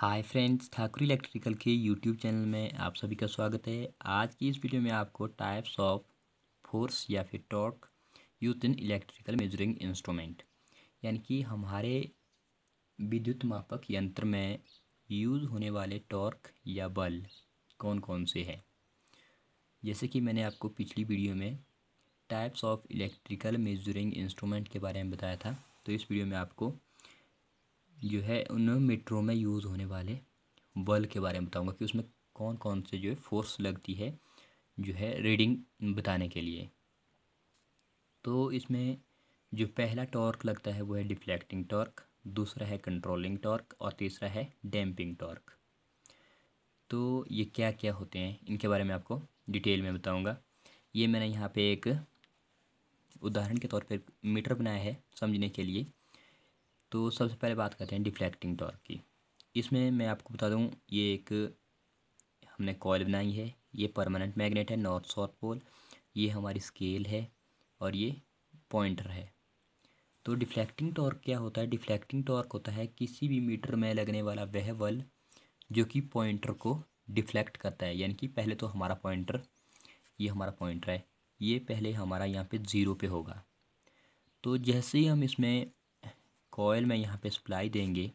हाय friends Thakur electrical के YouTube channel में आप सभी का स्वागत है आज की इस वीडियो में आपको टाइप्स ऑफ फोर्स या फिर torque used in electrical measuring instrument यानी कि हमारे विद्युत मापक यंत्र में यूज़ होने वाले टॉर्क या बल कौन कौन से हैं जैसे कि मैंने आपको पिछली वीडियो में types of electrical measuring instrument के बारे में बताया था तो इस वीडियो में आपको जो है उन मेट्रो में यूज़ होने वाले बल के बारे में बताऊंगा कि उसमें कौन कौन से जो है फोर्स लगती है जो है रीडिंग बताने के लिए तो इसमें जो पहला टॉर्क लगता है वो है डिफ्लेक्टिंग टॉर्क दूसरा है कंट्रोलिंग टॉर्क और तीसरा है डैम्पिंग टॉर्क तो ये क्या क्या होते हैं इनके बारे में आपको डिटेल में बताऊंगा ये मैंने यहाँ पे एक उदाहरण के तौर पर मीटर बनाया है समझने के लिए तो सबसे पहले बात करते हैं डिफ्लेक्टिंग टॉर्क की इसमें मैं आपको बता दूं ये एक हमने कॉयल बनाई है ये परमानेंट मैग्नेट है नॉर्थ साउथ पोल ये हमारी स्केल है और ये पॉइंटर है तो डिफ्लेक्टिंग टॉर्क क्या होता है डिफ्लेक्टिंग टॉर्क होता है किसी भी मीटर में लगने वाला वह बल जो कि पॉइंटर को डिफ्लेक्ट करता है यानी कि पहले तो हमारा पॉइंटर ये हमारा पॉइंटर है ये पहले हमारा यहाँ पे ज़ीरो पे होगा तो जैसे ही हम इसमें कॉयल में यहाँ पे सप्लाई देंगे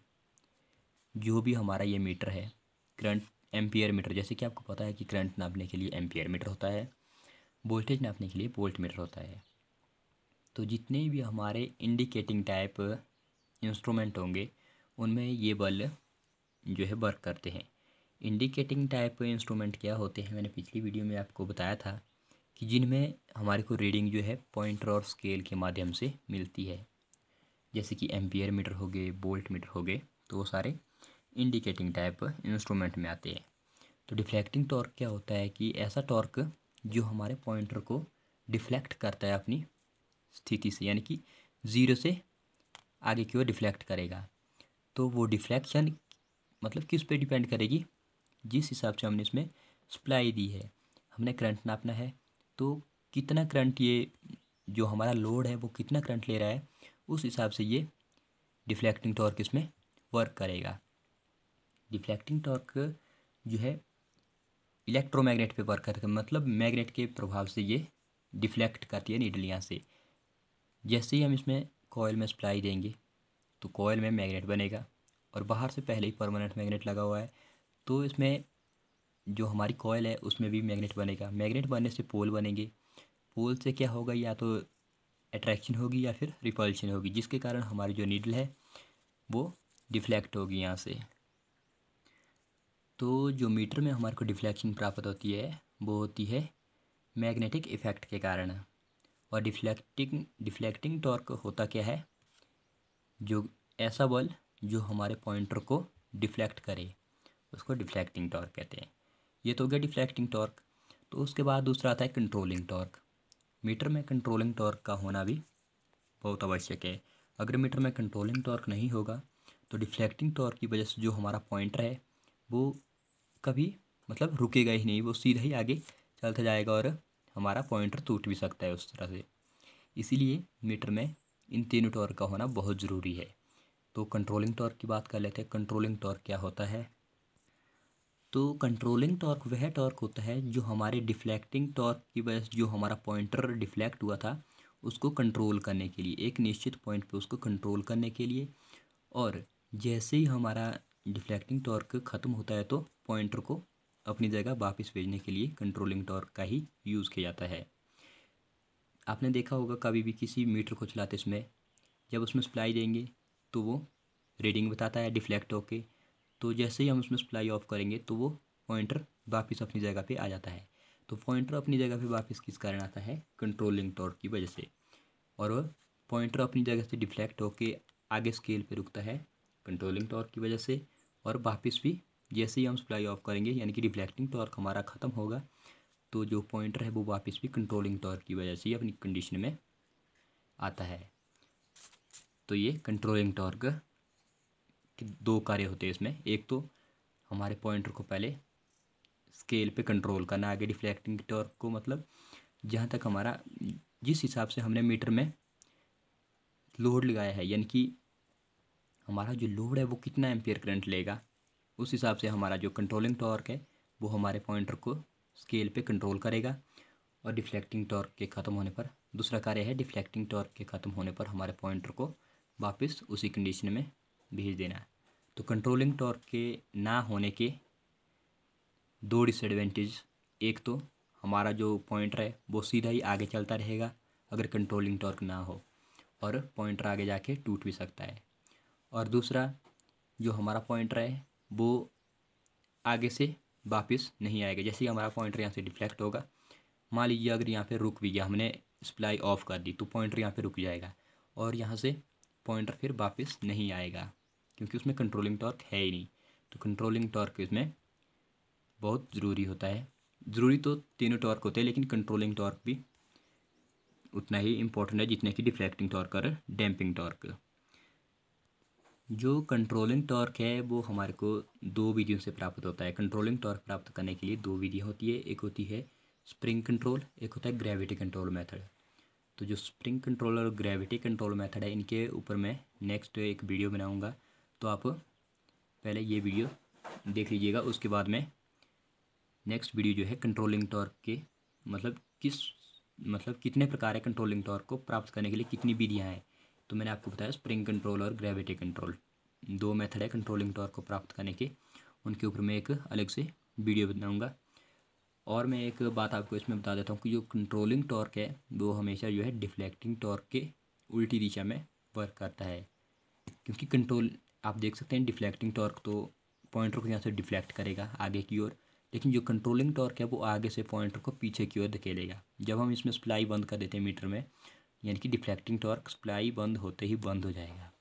जो भी हमारा ये मीटर है करंट एम्पियर मीटर जैसे कि आपको पता है कि करंट नापने के लिए एम्पियर मीटर होता है वोल्टेज नापने के लिए वोल्ट मीटर होता है तो जितने भी हमारे इंडिकेटिंग टाइप इंस्ट्रूमेंट होंगे उनमें ये बल जो है वर्क करते हैं इंडिकेटिंग टाइप इंस्ट्रूमेंट क्या होते हैं मैंने पिछली वीडियो में आपको बताया था कि जिनमें हमारे को रीडिंग जो है पॉइंटर और स्केल के माध्यम से मिलती है जैसे कि एम्पियर मीटर हो गए बोल्ट मीटर हो गए तो वो सारे इंडिकेटिंग टाइप इंस्ट्रूमेंट में आते हैं तो डिफ्लेक्टिंग टॉर्क क्या होता है कि ऐसा टॉर्क जो हमारे पॉइंटर को डिफ्लेक्ट करता है अपनी स्थिति से यानी कि ज़ीरो से आगे की ओर डिफ्लेक्ट करेगा तो वो डिफ्लेक्शन मतलब किस पे डिपेंड करेगी जिस हिसाब से हमने इसमें सप्लाई दी है हमने करंट नापना है तो कितना करंट ये जो हमारा लोड है वो कितना करंट ले रहा है उस हिसाब से ये डिफ्लेक्टिंग टॉर्क इसमें वर्क करेगा डिफ्लेक्टिंग टॉर्क जो है इलेक्ट्रोमैग्नेट पे वर्क करता है मतलब मैग्नेट के प्रभाव से ये डिफ्लेक्ट करती है नीडल यहाँ से जैसे ही हम इसमें कोयल में सप्लाई देंगे तो कोयल में मैग्नेट बनेगा और बाहर से पहले ही परमानेंट मैग्नेट लगा हुआ है तो इसमें जो हमारी कोयल है उसमें भी मैग्नेट बनेगा मैग्नेट बनने से पोल बनेंगे पोल से क्या होगा या तो अट्रैक्शन होगी या फिर रिपल्शन होगी जिसके कारण हमारी जो नीडल है वो डिफ्लेक्ट होगी यहाँ से तो जो मीटर में हमारे को डिफ्लेक्शन प्राप्त होती है वो होती है मैग्नेटिक इफ़ेक्ट के कारण और डिफ्लेक्टिंग डिफ्लेक्टिंग टॉर्क होता क्या है जो ऐसा बल जो हमारे पॉइंटर को डिफ्लेक्ट करे उसको डिफ्लेक्टिंग टॉर्क कहते हैं ये तो हो गया डिफ्लेक्टिंग टॉर्क तो उसके बाद दूसरा आता है कंट्रोलिंग टॉर्क मीटर में कंट्रोलिंग टॉर्क का होना भी बहुत आवश्यक है अगर मीटर में कंट्रोलिंग टॉर्क नहीं होगा तो डिफ्लेक्टिंग टॉर्क की वजह से जो हमारा पॉइंटर है वो कभी मतलब रुकेगा ही नहीं वो सीधा ही आगे चलता जाएगा और हमारा पॉइंटर टूट भी सकता है उस तरह से इसीलिए मीटर में इन तीनों टॉर्क का होना बहुत ज़रूरी है तो कंट्रोलिंग टॉर्क की बात कर लेते हैं कंट्रोलिंग टॉर्क क्या होता है तो कंट्रोलिंग टॉर्क वह टॉर्क होता है जो हमारे डिफ्लेक्टिंग टॉर्क की वजह से जो हमारा पॉइंटर डिफ्लेक्ट हुआ था उसको कंट्रोल करने के लिए एक निश्चित पॉइंट पे उसको कंट्रोल करने के लिए और जैसे ही हमारा डिफ्लेक्टिंग टॉर्क ख़त्म होता है तो पॉइंटर को अपनी जगह वापस भेजने के लिए कंट्रोलिंग टॉर्क का ही यूज़ किया जाता है आपने देखा होगा कभी भी किसी मीटर को चलाते समय जब उसमें सप्लाई देंगे तो वो रीडिंग बताता है डिफ्लेक्ट होके तो जैसे ही हम उसमें सप्लाई ऑफ करेंगे तो वो पॉइंटर वापस अपनी जगह पे आ जाता है तो पॉइंटर अपनी जगह पे वापस किस कारण आता है कंट्रोलिंग टॉर्क की वजह से और पॉइंटर अपनी जगह से डिफ्लेक्ट होके आगे स्केल पे रुकता है कंट्रोलिंग टॉर्क की वजह से और वापस भी जैसे ही हम सप्लाई ऑफ करेंगे यानी कि डिफ्लेक्टिंग टॉर्क हमारा ख़त्म होगा तो जो पॉइंटर है वो वापस भी कंट्रोलिंग टॉर्क की वजह से अपनी कंडीशन में आता है तो ये कंट्रोलिंग टॉर्क कि दो कार्य होते हैं इसमें एक तो हमारे पॉइंटर को पहले स्केल पे कंट्रोल करना आगे डिफ्लेक्टिंग टॉर्क को मतलब जहाँ तक हमारा जिस हिसाब से हमने मीटर में लोड लगाया है यानी कि हमारा जो लोड है वो कितना एम्पियर करंट लेगा उस हिसाब से हमारा जो कंट्रोलिंग टॉर्क है वो हमारे पॉइंटर को स्केल पे कंट्रोल करेगा और डिफ्लेक्टिंग टॉर्क के ख़त्म होने पर दूसरा कार्य है डिफ्लेक्टिंग टॉर्क के ख़त्म होने पर हमारे पॉइंटर को वापस उसी कंडीशन में भेज देना तो कंट्रोलिंग टॉर्क के ना होने के दो डिसएडवांटेज एक तो हमारा जो पॉइंटर है वो सीधा ही आगे चलता रहेगा अगर कंट्रोलिंग टॉर्क ना हो और पॉइंटर आगे जाके टूट भी सकता है और दूसरा जो हमारा पॉइंटर है वो आगे से वापस नहीं आएगा जैसे हमारा पॉइंटर यहाँ से डिफ्लेक्ट होगा मान लीजिए अगर यहाँ पे रुक भी गया हमने सप्लाई ऑफ कर दी तो पॉइंटर यहाँ पे रुक जाएगा और यहाँ से पॉइंटर फिर वापस नहीं आएगा क्योंकि उसमें कंट्रोलिंग टॉर्क है ही नहीं तो कंट्रोलिंग टॉर्क इसमें बहुत ज़रूरी होता है ज़रूरी तो तीनों टॉर्क होते हैं लेकिन कंट्रोलिंग टॉर्क भी उतना ही इम्पोर्टेंट है जितने कि डिफ्लेक्टिंग टॉर्क और डैम्पिंग टॉर्क जो कंट्रोलिंग टॉर्क है वो हमारे को दो विधियों से प्राप्त होता है कंट्रोलिंग टॉर्क प्राप्त करने के लिए दो विधियाँ होती है एक होती है स्प्रिंग कंट्रोल एक होता है ग्रेविटी कंट्रोल मेथड तो जो स्प्रिंग कंट्रोल और ग्रेविटी कंट्रोल मेथड है इनके ऊपर मैं नेक्स्ट एक वीडियो बनाऊंगा तो आप पहले ये वीडियो देख लीजिएगा उसके बाद में नेक्स्ट वीडियो जो है कंट्रोलिंग टॉर्क के मतलब किस मतलब कितने प्रकार है कंट्रोलिंग टॉर्क को प्राप्त करने के लिए कितनी विधियाँ हैं तो मैंने आपको बताया स्प्रिंग कंट्रोल और ग्रेविटी कंट्रोल दो मेथड है कंट्रोलिंग टॉर्क को प्राप्त करने के उनके ऊपर मैं एक अलग से वीडियो बनाऊँगा और मैं एक बात आपको इसमें बता देता हूँ कि जो कंट्रोलिंग टॉर्क है वो हमेशा जो है डिफ्लेक्टिंग टॉर्क के उल्टी दिशा में वर्क करता है क्योंकि कंट्रोल आप देख सकते हैं डिफ्लेक्टिंग टॉर्क तो पॉइंटर को यहाँ से डिफ्लेक्ट करेगा आगे की ओर लेकिन जो कंट्रोलिंग टॉर्क है वो आगे से पॉइंटर को पीछे की ओर धकेलेगा जब हम इसमें सप्लाई बंद कर देते हैं मीटर में यानी कि डिफ्लेक्टिंग टॉर्क सप्लाई बंद होते ही बंद हो जाएगा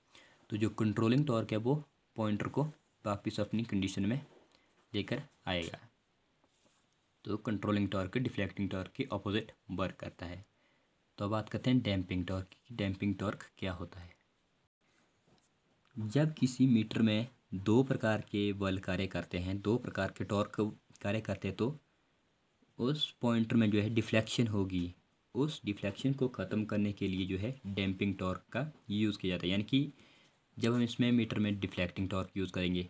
तो जो कंट्रोलिंग टॉर्क है वो पॉइंटर को वापस अपनी कंडीशन में लेकर आएगा तो कंट्रोलिंग टॉर्क डिफ्लेक्टिंग टॉर्क के अपोजिट वर्क करता है तो बात करते हैं डैम्पिंग टॉर्क की डैम्पिंग टॉर्क क्या होता है जब किसी मीटर में दो प्रकार के बल कार्य करते हैं दो प्रकार के टॉर्क कार्य करते हैं तो उस पॉइंटर में जो है डिफ्लेक्शन होगी उस डिफ्लेक्शन को ख़त्म करने के लिए जो है डैम्पिंग टॉर्क का यूज़ किया जाता है यानी कि जब हम इसमें मीटर में डिफ्लेक्टिंग टॉर्क यूज़ करेंगे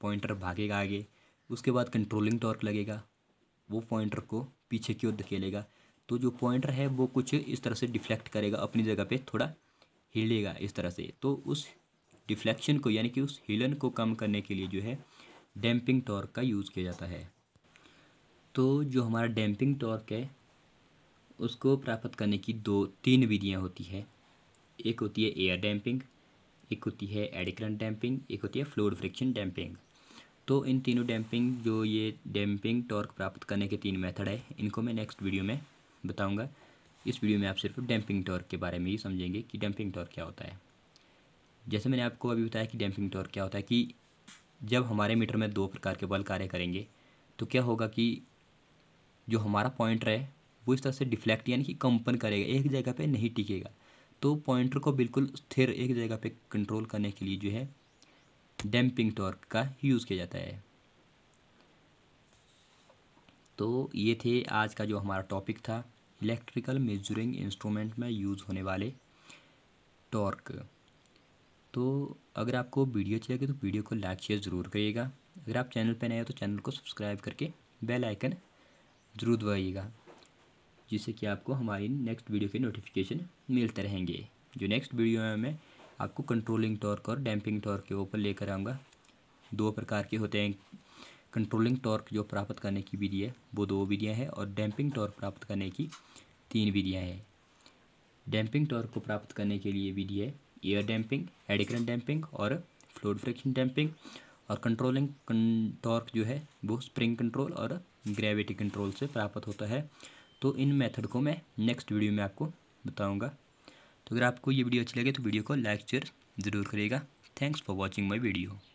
पॉइंटर भागेगा आगे उसके बाद कंट्रोलिंग टॉर्क लगेगा वो पॉइंटर को पीछे की ओर धकेलेगा तो जो पॉइंटर है वो कुछ इस तरह से डिफ्लेक्ट करेगा अपनी जगह पे थोड़ा हिलेगा इस तरह से तो उस डिफ्लेक्शन को यानी कि उस हिलन को कम करने के लिए जो है डैम्पिंग टॉर्क का यूज़ किया जाता है तो जो हमारा डैम्पिंग टॉर्क है उसको प्राप्त करने की दो तीन विधियाँ होती है एक होती है एयर डैम्पिंग एक होती है एडिक्रंट डैम्पिंग एक होती है फ्लोड फ्रिक्शन डैम्पिंग तो इन तीनों डैम्पिंग जो ये डैम्पिंग टॉर्क प्राप्त करने के तीन मेथड है इनको मैं नेक्स्ट वीडियो में बताऊंगा इस वीडियो में आप सिर्फ डैम्पिंग टॉर्क के बारे में ही समझेंगे कि डैम्पिंग टॉर्क क्या होता है जैसे मैंने आपको अभी बताया कि डैम्पिंग टॉर्क क्या होता है कि जब हमारे मीटर में दो प्रकार के बल कार्य करेंगे तो क्या होगा कि जो हमारा पॉइंटर है वो इस तरह से डिफ्लेक्ट यानी कि कंपन करेगा एक जगह पे नहीं टिकेगा तो पॉइंटर को बिल्कुल स्थिर एक जगह पे कंट्रोल करने के लिए जो है डैम्पिंग टॉर्क का यूज़ किया जाता है तो ये थे आज का जो हमारा टॉपिक था इलेक्ट्रिकल मेजरिंग इंस्ट्रूमेंट में यूज़ होने वाले टॉर्क तो अगर आपको वीडियो अच्छी लगे तो वीडियो को लाइक शेयर ज़रूर करिएगा अगर आप चैनल पर नए हो तो चैनल को सब्सक्राइब करके बेल आइकन ज़रूर दबाइएगा जिससे कि आपको हमारी नेक्स्ट वीडियो के नोटिफिकेशन मिलते रहेंगे जो नेक्स्ट वीडियो में मैं आपको कंट्रोलिंग टॉर्क और डैम्पिंग टॉर्क के ऊपर लेकर आऊँगा दो प्रकार के होते हैं कंट्रोलिंग टॉर्क जो प्राप्त करने की विधि है वो दो विधियाँ हैं और डैम्पिंग टॉर्क प्राप्त करने की तीन विधियाँ हैं डैम्पिंग टॉर्क को प्राप्त करने के लिए विधि है एयर डैम्पिंग एडिक्रन डैम्पिंग और फ्लूड फ्रिक्शन डैम्पिंग और कंट्रोलिंग टॉर्क जो है वो स्प्रिंग कंट्रोल और ग्रेविटी कंट्रोल से प्राप्त होता है तो इन मेथड को मैं नेक्स्ट वीडियो में आपको बताऊंगा तो अगर आपको ये वीडियो अच्छी लगे तो वीडियो को लाइक शेयर ज़रूर करिएगा thanks for watching my video